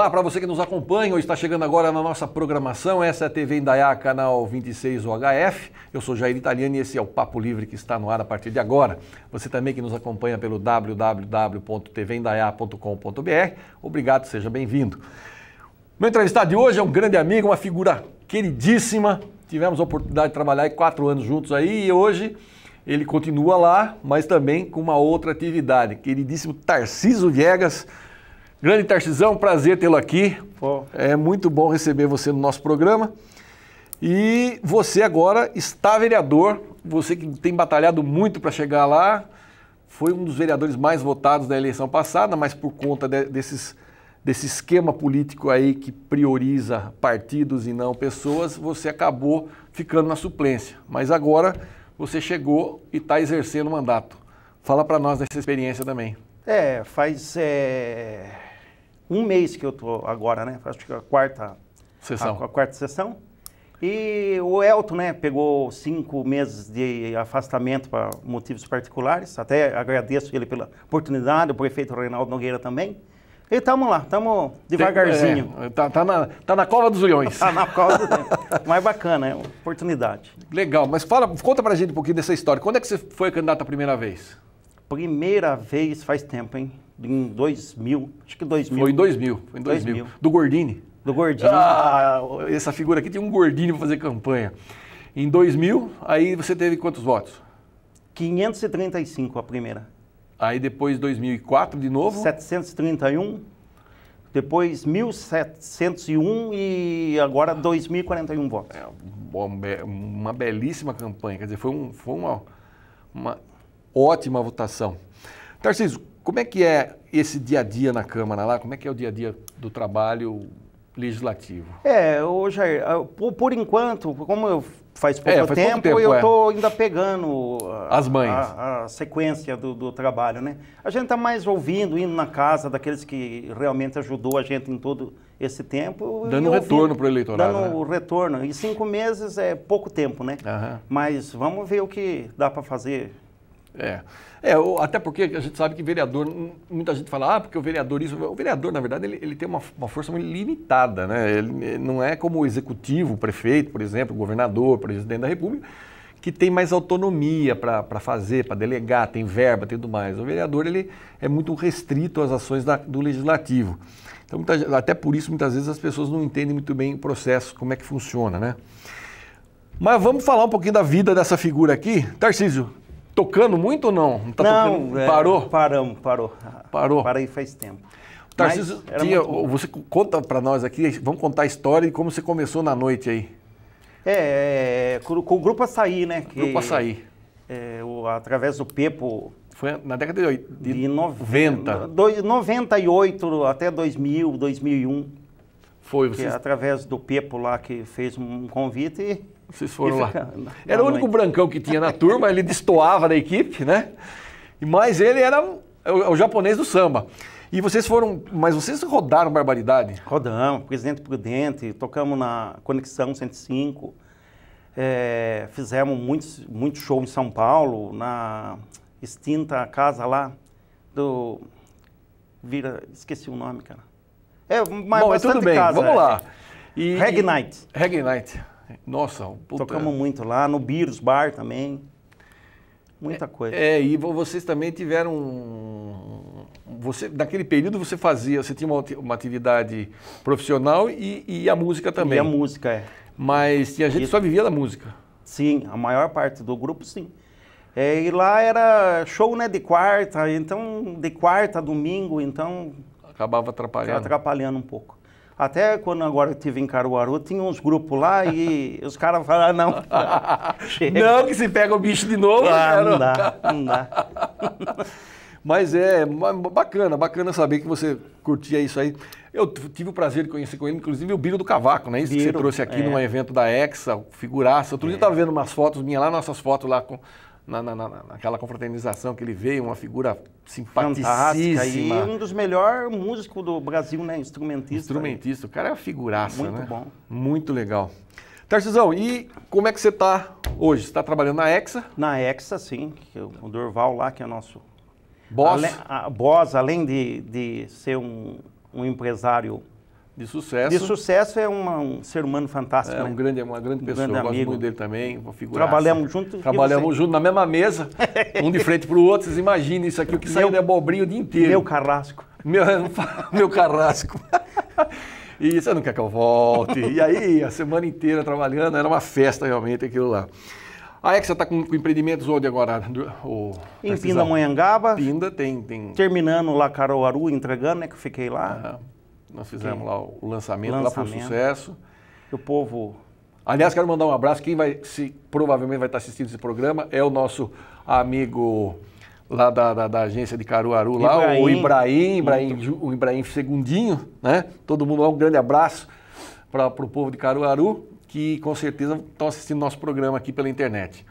Olá para você que nos acompanha ou está chegando agora na nossa programação. Essa é a TV Indaiá, canal 26 UHF. Eu sou Jair Italiano e esse é o Papo Livre que está no ar a partir de agora. Você também que nos acompanha pelo www.tvindaiá.com.br. Obrigado, seja bem-vindo. Meu entrevistado de hoje é um grande amigo, uma figura queridíssima. Tivemos a oportunidade de trabalhar quatro anos juntos aí e hoje ele continua lá, mas também com uma outra atividade. Queridíssimo Tarciso Viegas Grande Tarcisão, prazer tê-lo aqui. Bom. É muito bom receber você no nosso programa. E você agora está vereador, você que tem batalhado muito para chegar lá, foi um dos vereadores mais votados da eleição passada, mas por conta de, desses, desse esquema político aí que prioriza partidos e não pessoas, você acabou ficando na suplência. Mas agora você chegou e está exercendo o mandato. Fala para nós dessa experiência também. É, faz é, um mês que eu estou agora, né? Acho que é a quarta sessão. A, a, quarta sessão. E o Elton, né, pegou cinco meses de afastamento para motivos particulares. Até agradeço ele pela oportunidade, o prefeito Reinaldo Nogueira também. E estamos lá, estamos devagarzinho. É, tá, tá, na, tá na cova dos leões. Está na cova dos leões. Mas bacana, é uma oportunidade. Legal, mas fala, conta a gente um pouquinho dessa história. Quando é que você foi candidato a primeira vez? Primeira vez faz tempo, hein? em 2000, acho que 2000. Foi em 2000, foi em 2000. 2000. Do Gordini. Do Gordini. Ah, essa figura aqui tinha um Gordini para fazer campanha. Em 2000, aí você teve quantos votos? 535 a primeira. Aí depois 2004 de novo? 731. Depois 1701 e agora 2041 votos. É uma belíssima campanha, quer dizer, foi, um, foi uma, uma ótima votação. Tarcísio, como é que é esse dia a dia na Câmara lá? Como é que é o dia a dia do trabalho legislativo? É, hoje, ah, por, por enquanto, como eu é, faz pouco, é, faz tempo, tempo, eu estou é. ainda pegando a, as mães, a, a sequência do, do, trabalho, né? A gente está mais ouvindo, indo na casa daqueles que realmente ajudou a gente em todo esse tempo, dando retorno para o eleitorado, dando né? o né? retorno. E cinco meses é pouco tempo, né? Uhum. Mas vamos ver o que dá para fazer é. é até porque a gente sabe que vereador, muita gente fala, ah, porque o vereador isso. O vereador, na verdade, ele, ele tem uma, uma força muito limitada, né? Ele não é como o executivo, o prefeito, por exemplo, o governador, o presidente da República, que tem mais autonomia para fazer, para delegar, tem verba, tem tudo mais. O vereador, ele é muito restrito às ações da, do legislativo. Então, muita, até por isso, muitas vezes, as pessoas não entendem muito bem o processo, como é que funciona, né? Mas vamos falar um pouquinho da vida dessa figura aqui. Tarcísio, tocando muito ou não? Não, tá não tocando, é, parou? Paramos, parou. Parou. Parei faz tempo. Tarcísio, tia, você conta para nós aqui, vamos contar a história de como você começou na noite aí. É, é com o Grupo Açaí, né? Que, grupo Açaí. É, o, através do Pepo... Foi na década de, 8, de, de 90. Do, 98 até 2000, 2001. Foi, você... Que, é através do Pepo lá que fez um convite e vocês foram lá. era o único noite. brancão que tinha na turma, ele destoava da equipe, né? Mas ele era é o, é o, japonês do samba. E vocês foram, mas vocês rodaram Barbaridade? Rodamos, Presidente Prudente, tocamos na Conexão 105, é, fizemos muitos, muito show em São Paulo, na extinta casa lá do... Vira, esqueci o nome, cara. É, mas Bom, é tudo bem, casa, vamos é. lá. E, Reg Night. Reg Night. Nossa, puta. tocamos muito lá, no Birus Bar também. Muita é, coisa. É, e vocês também tiveram. você, naquele período você fazia, você tinha uma, atividade profissional e, e, a música também. E a música, é. Mas tinha gente que só vivia da música. Sim, a maior parte do grupo, sim. É, e lá era show né, de quarta, então de quarta, a domingo, então. Acabava atrapalhando. Acabava atrapalhando um pouco. Até quando agora eu estive em Caruaru, tinha uns grupos lá e os caras falaram, não, não, que se pega o bicho de novo. Ah, não dá, não dá. Mas é bacana, bacana saber que você curtia isso aí. Eu tive o prazer de conhecer com ele, inclusive o Biro do Cavaco, né? Isso Biro, que você trouxe aqui é. num evento da Exa, figuraça. Outro é. dia eu estava é. vendo umas fotos minhas lá, nossas fotos lá com, na, na, naquela confraternização que ele veio, uma figura simpaticíssima. E um dos melhores músicos do Brasil, né? Instrumentista. Instrumentista. O cara é uma figuraça, Muito né? bom. Muito legal. Tarcisão, e como é que você está hoje? Você está trabalhando na Exa Na Exa sim. É o Dorval lá, que é nosso... Boss? Ale, a, boss, além de, de ser um, um empresário de sucesso. De sucesso é uma, um ser humano fantástico. É né? um grande, uma grande pessoa. grande gosto amigo. muito dele também, uma figura. Trabalhamos assim. juntos. Trabalhamos juntos na mesma mesa, um de frente para o outro. Vocês imaginem isso aqui, o que meu, saiu de abobrinho o dia inteiro. Meu carrasco. Meu, meu carrasco. e você não quer que eu volte? E aí, a semana inteira trabalhando, era uma festa realmente aquilo lá. A Exa está com, com, empreendimentos onde agora? O, em Pindamonhangaba. Pinda, tem, tem... Terminando lá Caruaru, entregando, né, que eu fiquei lá. Uhum. Nós fizemos lá o lançamento, lançamento, lá foi um sucesso. O povo. Aliás, quero mandar um abraço. Quem vai, se provavelmente vai estar assistindo esse programa é o nosso amigo lá da, da, da, agência de Caruaru, lá, Ibrahim. o Ibrahim, Ibrahim o Ibrahim Segundinho, né? Todo mundo lá, um grande abraço para o povo de Caruaru, que com certeza estão assistindo nosso programa aqui pela internet.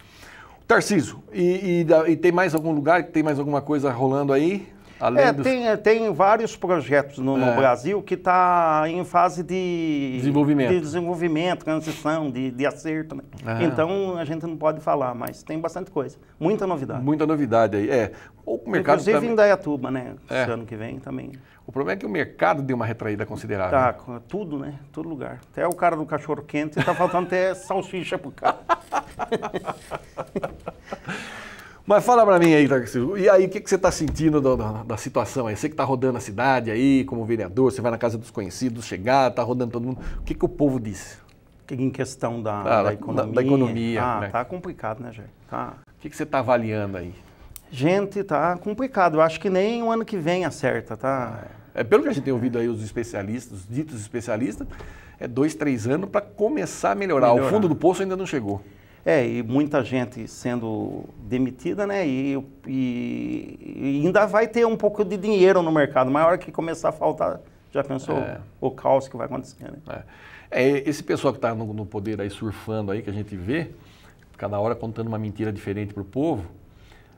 Tarciso, e, e, e, tem mais algum lugar, tem mais alguma coisa rolando aí? Além é, dos... tem, é, tem vários projetos no, é. no Brasil que está em fase de desenvolvimento, de desenvolvimento transição, de, de acerto. Né? É. Então a gente não pode falar, mas tem bastante coisa. Muita novidade. Muita novidade aí. É. O mercado Inclusive também... Tá em Dayatuba, né? É. Esse ano que vem também. O problema é que o mercado deu uma retraída considerável. Tá, tudo, né? Todo lugar. Até o cara do cachorro quente está faltando até salsicha o cara. Mas fala para mim aí, Tarcísio, e aí, o que, que você está sentindo da, da, situação aí? Você que está rodando a cidade aí, como vereador, você vai na casa dos conhecidos, chegar, está rodando todo mundo. O que, que o povo disse? Que em questão da, ah, da economia. Da, economia. Ah, né? tá complicado, né, Jair? Tá. O que, que você está avaliando aí? Gente, tá complicado. Eu acho que nem o ano que vem acerta, tá? É, pelo que a gente tem ouvido aí os especialistas, os ditos especialistas, é dois, três anos para começar a melhorar. melhorar. O fundo do poço ainda não chegou. É, e muita gente sendo demitida, né? E, e, e, ainda vai ter um pouco de dinheiro no mercado, mas a hora que começar a faltar, já pensou é. o caos que vai acontecer, né? É. é esse pessoal que está no, no, poder aí surfando aí, que a gente vê, cada hora contando uma mentira diferente para o povo,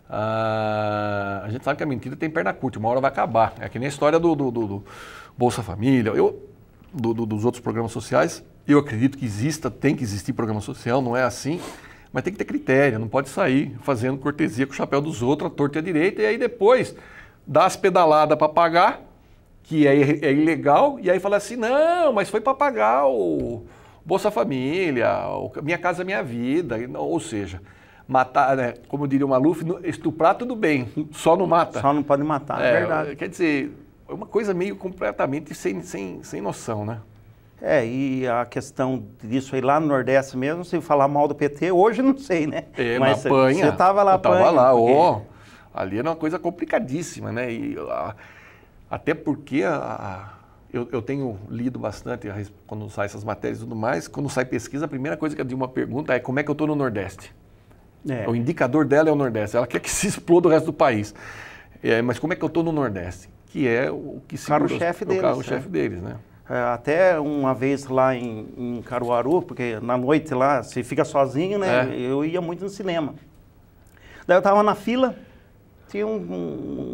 ah, a gente sabe que a mentira tem perna curta, uma hora vai acabar. É que nem a história do, do, do, do Bolsa Família, eu, dos outros programas sociais eu acredito que exista, tem que existir programa social, não é assim, mas tem que ter critério, não pode sair fazendo cortesia com o chapéu dos outros, a torta e a direita, e aí depois dá as pedaladas para pagar, que é, é, ilegal, e aí fala assim, não, mas foi para pagar o Bolsa Família, o Minha Casa Minha Vida, ou seja, matar, né, como diria o Maluf, estuprar tudo bem, só não mata. Só não pode matar, é, é verdade. Quer dizer, é uma coisa meio completamente sem, sem, sem noção, né? É, e a questão disso aí lá no Nordeste mesmo, se falar mal do PT, hoje não sei, né? É, mas você estava lá, estava lá, ó. Porque... Oh, ali era uma coisa complicadíssima, né? E, a, até porque a, a, eu, eu, tenho lido bastante quando sai essas matérias e tudo mais, quando sai pesquisa, a primeira coisa que eu é digo uma pergunta é como é que eu estou no Nordeste? É. O indicador dela é o Nordeste, ela quer que se exploda o resto do país. É, mas como é que eu estou no Nordeste? Que é o que se... Claro, o chefe deles. O carro-chefe né? deles, né? É, até uma vez lá em, em, Caruaru, porque na noite lá se fica sozinho, né? É. Eu ia muito no cinema. Daí eu estava na fila, tinha um,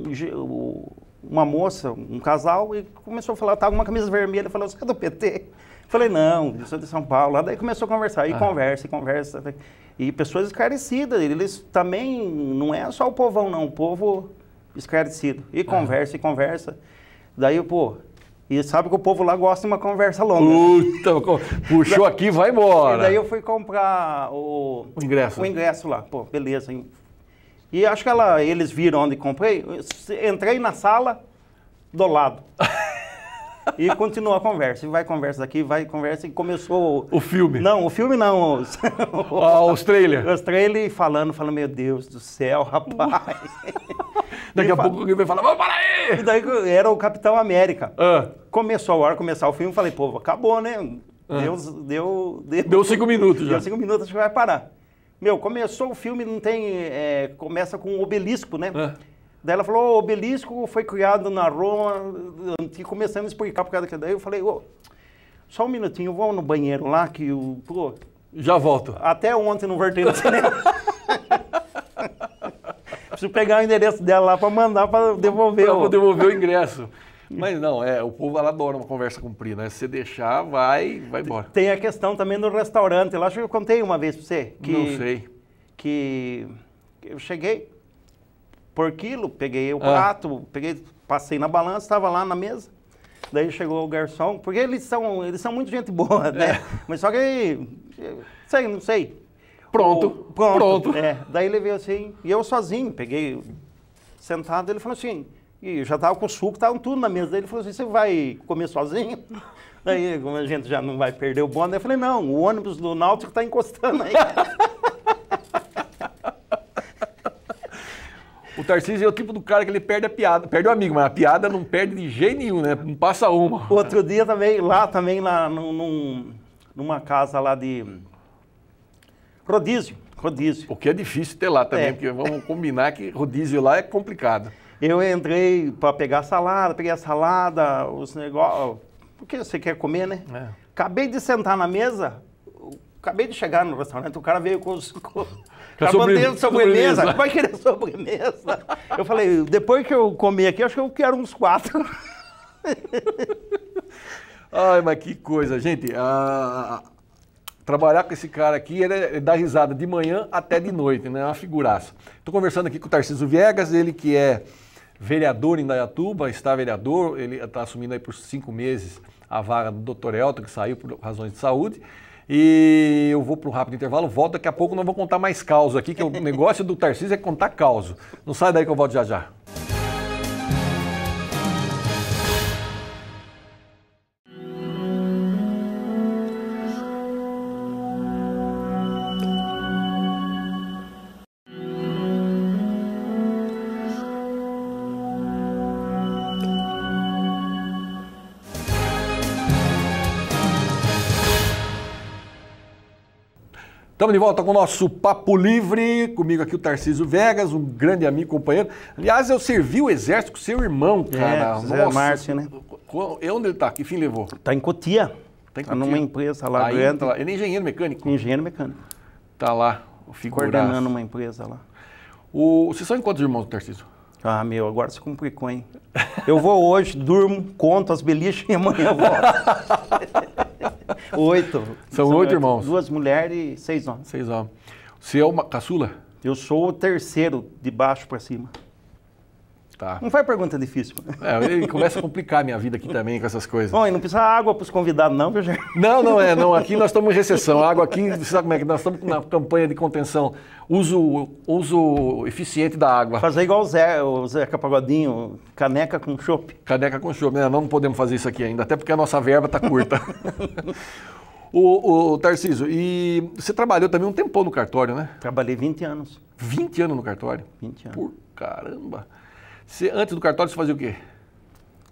um, uma moça, um casal, e começou a falar, estava com uma camisa vermelha, falou, você é do PT? Eu falei, não, eu sou de São Paulo. Daí começou a conversar, e ah. conversa, e conversa. E pessoas esclarecidas, eles também, não é só o povão não, o povo esclarecido. E conversa, ah. e conversa. Daí, pô, e sabe que o povo lá gosta de uma conversa longa. puxou aqui, vai embora. E daí eu fui comprar o, o ingresso. O ingresso lá. Pô, beleza. Hein? E acho que ela, eles viram onde comprei. Entrei na sala do lado. e continuou a conversa. E vai conversa daqui, vai conversa. E começou. O filme? Não, o filme não. Ah, os, trailer. os trailer Os falando, falando, meu Deus do céu, rapaz. Daqui a fala... pouco alguém vai falar, vamos para aí! E daí era o Capitão América. Ah. Começou a hora, começar o filme, falei, pô, acabou, né? Ah. Deu, deu, deu, deu cinco minutos já. Deu cinco minutos, acho que vai parar. Meu, começou o filme, não tem. É, começa com um obelisco, né? Ah. Daí ela falou, o obelisco foi criado na Roma, e começando a explicar por causa que daí eu falei, ô, só um minutinho, vamos no banheiro lá que o. Pô, já volto. Até ontem não vertei no cinema. Preciso pegar o endereço dela lá para mandar para devolver. Para o... devolver o ingresso. Mas não, é, o povo ela adora uma conversa comprida. Né? Se você deixar, vai, vai embora. Tem a questão também do restaurante. Eu acho que eu contei uma vez para você. Que, não sei. Que eu cheguei por quilo, peguei o ah. prato, peguei, passei na balança, estava lá na mesa. Daí chegou o garçom, porque eles são, eles são muito gente boa, né? É. Mas só que, sei, não sei. Pronto, pronto. pronto. É, daí veio assim, e eu sozinho, peguei, sentado, ele falou assim, e já estava com o suco, estava tudo na mesa dele. Ele falou assim: você vai comer sozinho? Daí, como a gente já não vai perder o bonde, eu falei: não, o ônibus do Náutico está encostando aí. o Tarcísio é o tipo do cara que ele perde a piada, perde o amigo, mas a piada não perde de jeito nenhum, né? Não passa uma. Outro dia também, lá também, lá num, numa casa lá de Rodízio, rodízio. O que é difícil ter lá também, é. porque vamos combinar que rodízio lá é complicado. Eu entrei para pegar salada, peguei a salada, os negócios. O que você quer comer, né? É. Acabei de sentar na mesa, acabei de chegar no restaurante, o cara veio com os. Com... Tá sobremesa. Vai é querer sobremesa? Eu falei, depois que eu comer aqui, acho que eu quero uns quatro. Ai, mas que coisa, gente. Ah trabalhar com esse cara aqui, ele é dá risada de manhã até de noite, né? É uma figuraça. Estou conversando aqui com o Tarcísio Viegas, ele que é vereador em Dayatuba, está vereador, ele está assumindo aí por cinco meses a vaga do doutor Elton, que saiu por razões de saúde. E eu vou para um rápido intervalo, volto daqui a pouco, não vou contar mais causa aqui, que o negócio do Tarcísio é contar causa. Não sai daí que eu volto já já. Estamos de volta com o nosso Papo Livre. Comigo aqui o Tarcísio Vegas, um grande amigo, companheiro. Aliás, eu servi o exército com seu irmão, é, cara. É, Zé Márcio, né? E é onde ele está? Que fim levou? Está em Cotia. Está em Cotia. Tá, tá numa empresa lá Aí, Tá lá. Ele é engenheiro mecânico? Engenheiro mecânico. Está lá, o figuraço. Coordenando uma empresa lá. O... Vocês são em quantos irmãos, Tarcísio? Ah, meu, agora se complicou, hein? Eu vou hoje, durmo, conto as beliches e amanhã volto. Oito. São, São oito, irmãos. Duas mulheres e seis homens. Seis homens. Você é uma caçula? Eu sou o terceiro, de baixo para cima. Tá. Não faz pergunta difícil. É, ele começa a complicar a minha vida aqui também com essas coisas. Bom, e não precisa água para os convidados, não, viu, já... Não, não, é, não. Aqui nós estamos em recessão. A água aqui, sabe como é que nós estamos na campanha de contenção? Uso, uso eficiente da água. Fazer igual o Zé, o Zé Capagodinho, caneca com chope. Caneca com chope. É, não, Não podemos fazer isso aqui ainda, até porque a nossa verba está curta. O, o, Tarciso, e você trabalhou também um tempão no cartório, né? Trabalhei 20 anos. 20 anos no cartório? 20 anos. Por caramba. Você, antes do cartório, você fazia o quê?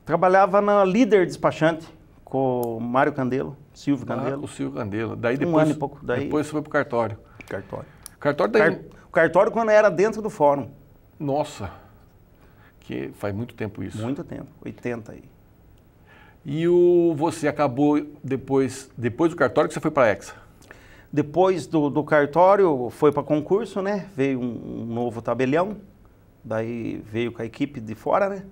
Trabalhava na líder despachante com o Mário Candelo, Silvio ah, Candelo. O Silvio Candelo. Daí depois, um ano e pouco. Daí... Depois foi pro cartório. Cartório. Cartório daí... Car... O cartório quando era dentro do fórum. Nossa. Que faz muito tempo isso. Muito tempo, 80 aí. E o você acabou depois, depois do cartório que você foi para a Exa? Depois do, do cartório foi para concurso, né? Veio um, um novo tabelião. Daí veio com a equipe de fora, né?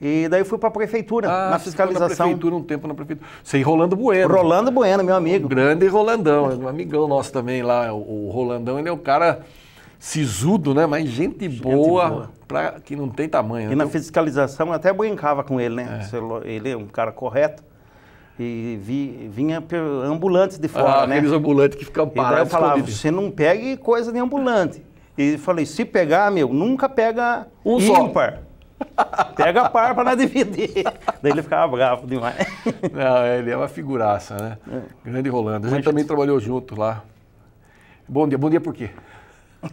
E daí fui para a prefeitura, ah, na fiscalização. Ficou na prefeitura um tempo na prefeitura. Sei Rolando Bueno. Rolando Bueno, meu amigo. Um grande Rolandão, um amigão nosso também lá. O Rolandão, ele é um cara sisudo, né? Mas gente, gente boa, boa. Pra, que não tem tamanho. E na né? fiscalização eu até brincava com ele, né? É. Ele é um cara correto. E vi, vinha ambulantes de fora, ah, né? aqueles ambulantes que ficam parados. eu falava, você não pegue coisa de ambulante. E falei, se pegar, meu, nunca pega um ímpar. Pega par para dividir. Daí ele ficava bravo demais. Não, ele é uma figuraça, né? É. Grande Rolando. A gente Mas também gente... trabalhou junto lá. Bom dia. Bom dia por quê?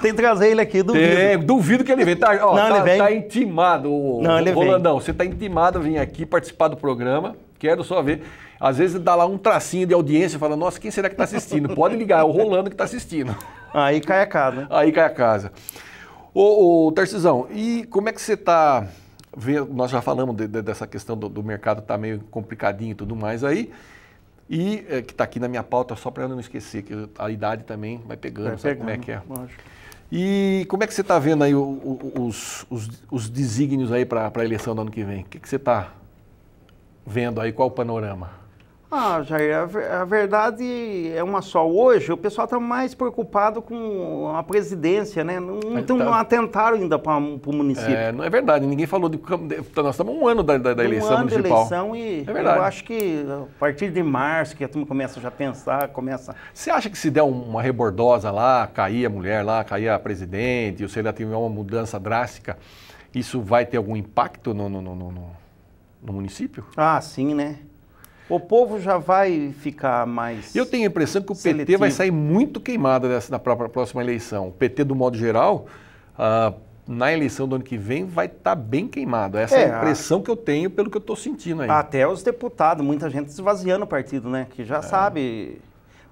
Tem que trazer ele aqui, duvido. Tem, duvido que ele venha. Tá, Não, tá, ele vem. tá intimado, Não, ele Rolandão. Vem. Você tá intimado a vir aqui participar do programa. Quero só ver. Às vezes dá lá um tracinho de audiência, fala, nossa, quem será que está assistindo? Pode ligar, é o Rolando que está assistindo. Aí cai a casa. Né? Aí cai a casa. Ô, ô Tarcisão, e como é que você está vendo? Nós já falamos de, de, dessa questão do, do mercado estar tá meio complicadinho e tudo mais aí. E é, que está aqui na minha pauta, só para não esquecer, que a idade também vai pegando, vai sabe pegando, como é que é? Lógico. E como é que você está vendo aí o, o, os, os, os, desígnios aí para a eleição do ano que vem? O que, que você está vendo aí? Qual o panorama? Ah, Jair, a, a verdade é uma só. Hoje o pessoal está mais preocupado com a presidência, né? Não, então, não tá. atentaram ainda para o município. É, não é verdade, ninguém falou de. Tá, nós estamos um ano da, da, da um eleição ano municipal. Da eleição e é verdade. eu acho que a partir de março que a turma começa já a pensar, começa. Você acha que se der uma rebordosa lá, cair a mulher lá, cair a presidente, ou se ela tiver uma mudança drástica, isso vai ter algum impacto no, no, no, no, no município? Ah, sim, né? O povo já vai ficar mais. Eu tenho a impressão que o seletivo. PT vai sair muito queimado dessa, na própria, próxima eleição. O PT, do modo geral, ah, na eleição do ano que vem, vai estar tá bem queimado. Essa é, é a impressão a... que eu tenho pelo que eu estou sentindo aí. Até os deputados, muita gente esvaziando o partido, né? Que já é. sabe.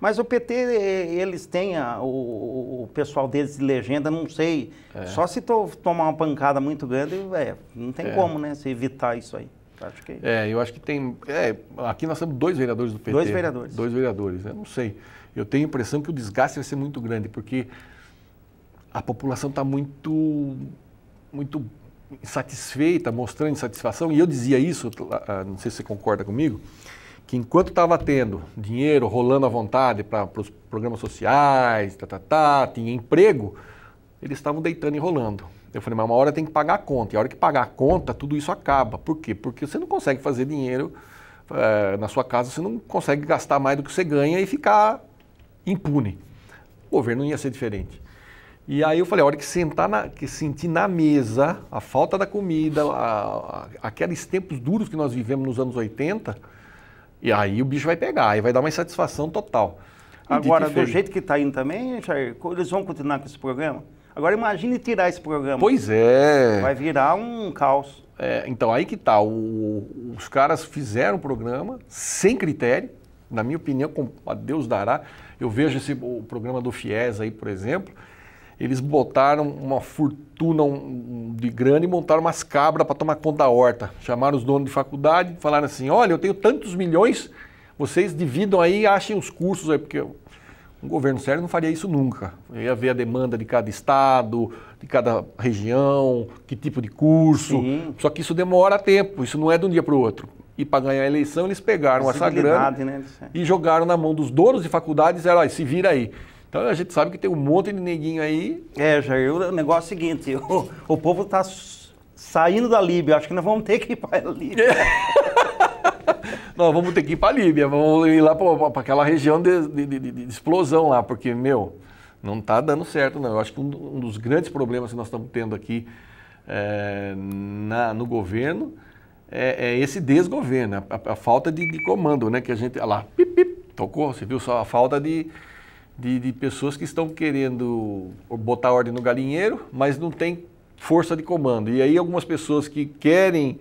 Mas o PT, eles têm a, o, o, pessoal deles de legenda, não sei. É. Só se to, tomar uma pancada muito grande, é, não tem é. como, né? Se evitar isso aí. Acho que... É, eu acho que tem. É, aqui nós temos dois vereadores do PT. Dois né? vereadores. Dois vereadores, né? Não sei. Eu tenho a impressão que o desgaste vai ser muito grande, porque a população está muito, muito insatisfeita, mostrando insatisfação. E eu dizia isso, não sei se você concorda comigo, que enquanto estava tendo dinheiro rolando à vontade para os programas sociais, tá, tá, tá, tinha emprego, eles estavam deitando e rolando. Eu falei, mas uma hora tem que pagar a conta. E a hora que pagar a conta, tudo isso acaba. Por quê? Porque você não consegue fazer dinheiro é, na sua casa, você não consegue gastar mais do que você ganha e ficar impune. O governo ia ser diferente. E aí eu falei, a hora que sentar na, que sentir na mesa a falta da comida, a, a, aqueles tempos duros que nós vivemos nos anos 80, e aí o bicho vai pegar, aí vai dar uma insatisfação total. Agora, do jeito que está indo também, Jair, eles vão continuar com esse programa? Agora imagine tirar esse programa. Pois é. Vai virar um caos. É, então, aí que tá. O, os caras fizeram o programa sem critério, na minha opinião, com, a Deus dará. Eu vejo esse, o programa do FIES aí, por exemplo. Eles botaram uma fortuna de grana e montaram umas cabras para tomar conta da horta. Chamaram os donos de faculdade, falaram assim: olha, eu tenho tantos milhões, vocês dividam aí e achem os cursos aí, porque um governo sério não faria isso nunca. Eu ia ver a demanda de cada estado, de cada região, que tipo de curso. Sim. Só que isso demora tempo, isso não é de um dia para o outro. E para ganhar a eleição, eles pegaram essa grana né? e jogaram na mão dos donos de faculdades e disseram, se vira aí. Então a gente sabe que tem um monte de neguinho aí. É, Jair, o negócio é o seguinte, o, o povo está saindo da Líbia, acho que nós vamos ter que ir para a Líbia. É. nós vamos ter que ir para a Líbia, vamos ir lá para aquela região de, de, de, de, explosão lá, porque, meu, não está dando certo, não. Eu acho que um, um, dos grandes problemas que nós estamos tendo aqui é, na, no governo é, é esse desgoverno, a, a falta de, comando, né? Que a gente, olha lá, pip, pip, tocou, você viu só a falta de, de, de, pessoas que estão querendo botar ordem no galinheiro, mas não tem força de comando. E aí algumas pessoas que querem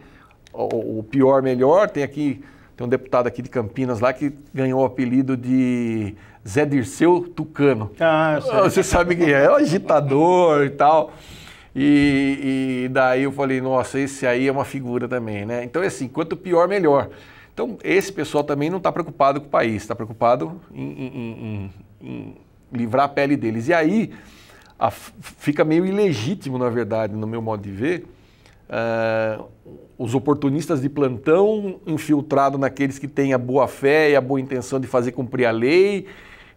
o, pior melhor. Tem aqui tem um deputado aqui de Campinas lá que ganhou o apelido de Zé Dirceu Tucano. Ah, Você sabe quem é? É um agitador e tal. E, e, daí eu falei, nossa, esse aí é uma figura também, né? Então, é assim, quanto pior, melhor. Então, esse pessoal também não está preocupado com o país, está preocupado em, em, em, em, livrar a pele deles. E aí, a, fica meio ilegítimo, na verdade, no meu modo de ver, é, os oportunistas de plantão infiltrado naqueles que têm a boa fé e a boa intenção de fazer cumprir a lei.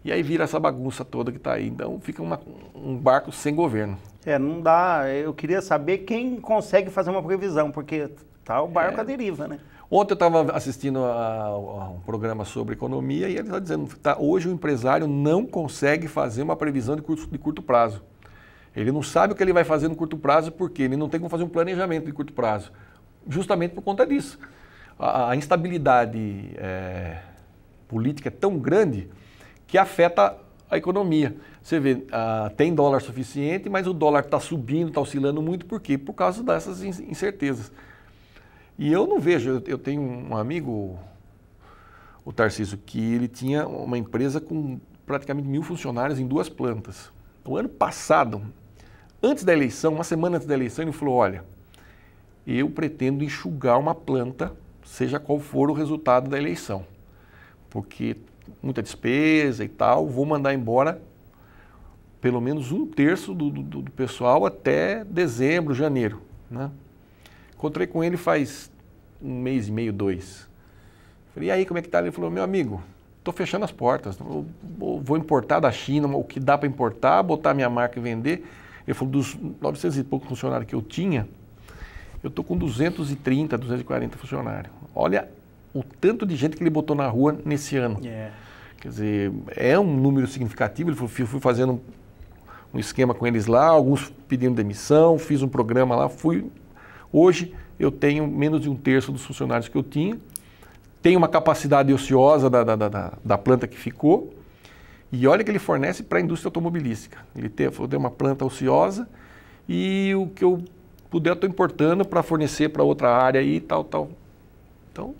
E aí vira essa bagunça toda que está aí. Então fica uma, um barco sem governo. É, não dá. Eu queria saber quem consegue fazer uma previsão, porque tá o barco é. à deriva, né? Ontem eu estava assistindo a, a, um programa sobre economia e ele está dizendo tá, hoje o empresário não consegue fazer uma previsão de curto, de curto prazo. Ele não sabe o que ele vai fazer no curto prazo porque ele não tem como fazer um planejamento de curto prazo, justamente por conta disso. A, a instabilidade é, política é tão grande que afeta a economia. Você vê, ah, tem dólar suficiente, mas o dólar está subindo, está oscilando muito, por quê? Por causa dessas incertezas. E eu não vejo, eu, tenho um amigo, o Tarcísio, que ele tinha uma empresa com praticamente mil funcionários em duas plantas. No ano passado, Antes da eleição, uma semana antes da eleição, ele falou: olha, eu pretendo enxugar uma planta, seja qual for o resultado da eleição, porque muita despesa e tal, vou mandar embora pelo menos um terço do, do, do pessoal até dezembro, janeiro. Né? Encontrei com ele faz um mês e meio, dois. Falei, e aí, como é que tá? Ele falou, meu amigo, estou fechando as portas, vou, vou importar da China o que dá para importar, botar minha marca e vender, ele falou, dos 900 e poucos funcionários que eu tinha, eu estou com 230, 240 funcionários. Olha o tanto de gente que ele botou na rua nesse ano. Yeah. É. Quer dizer, é um número significativo. Ele falou, fui fazendo um esquema com eles lá, alguns pedindo demissão, fiz um programa lá, fui. Hoje eu tenho menos de um terço dos funcionários que eu tinha. Tenho uma capacidade ociosa da, da, da, da planta que ficou e olha que ele fornece para a indústria automobilística. Ele tem, eu tenho uma planta ociosa e o que eu puder estou importando para fornecer para outra área e tal, tal. Então,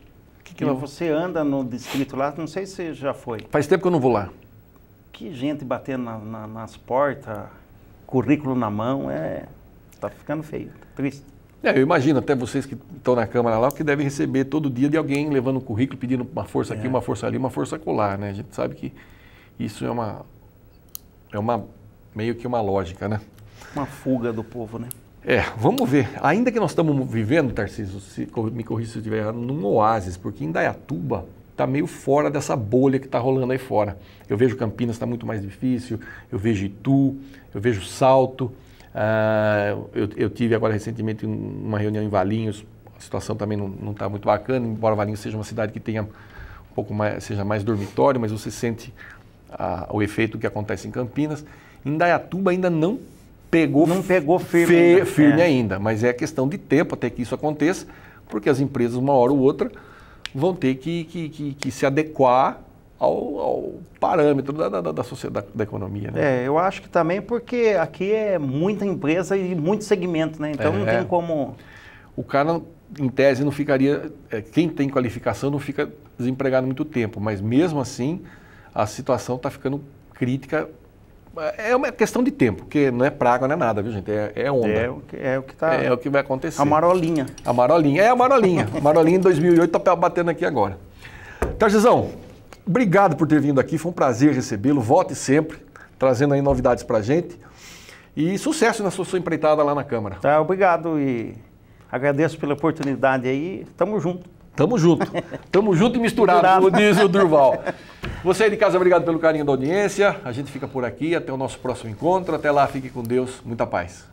que que e você anda no distrito lá, não sei se você já foi. Faz tempo que eu não vou lá. Que gente batendo na, na, nas portas, currículo na mão, é tá ficando feio, triste. É, eu imagino até vocês que estão na Câmara lá, que devem receber todo dia de alguém levando um currículo, pedindo uma força é. aqui, uma força ali, uma força colar, né? A gente sabe que isso é uma, é uma meio que uma lógica, né? Uma fuga do povo, né? É, vamos ver. Ainda que nós estamos vivendo, Tarcísio, se, me corrija se eu estiver errado, num oásis, porque Indaiatuba está meio fora dessa bolha que está rolando aí fora. Eu vejo Campinas está muito mais difícil, eu vejo Itu, eu vejo Salto. Uh, eu, eu, tive agora recentemente uma reunião em Valinhos, a situação também não está muito bacana, embora Valinhos seja uma cidade que tenha um pouco mais, seja mais dormitório, mas você sente a, o efeito que acontece em Campinas. Indaiatuba ainda não pegou, não pegou firme, fe, ainda. firme é. ainda, mas é questão de tempo até que isso aconteça, porque as empresas, uma hora ou outra, vão ter que, que, que, que se adequar ao, ao parâmetro da, da, da, sociedade, da economia. Né? É, eu acho que também porque aqui é muita empresa e muito segmento, né? Então é, não tem é. como. O cara, em tese, não ficaria. É, quem tem qualificação não fica desempregado muito tempo, mas mesmo assim a situação está ficando crítica. É uma questão de tempo, porque não é praga, não é nada, viu, gente? É, é onda. É, o que, é o que tá... É, o que vai acontecer. A marolinha. A marolinha. É a marolinha. a marolinha em 2008 está batendo aqui agora. Targizão, obrigado por ter vindo aqui. Foi um prazer recebê-lo. Vote sempre, trazendo aí novidades para gente. E sucesso na sua, sua empreitada lá na Câmara. Tá, obrigado e agradeço pela oportunidade aí. Tamo junto. Tamo junto. Tamo junto e misturado, diz o Durval. Você aí de casa, obrigado pelo carinho da audiência. A gente fica por aqui. Até o nosso próximo encontro. Até lá, fique com Deus. Muita paz.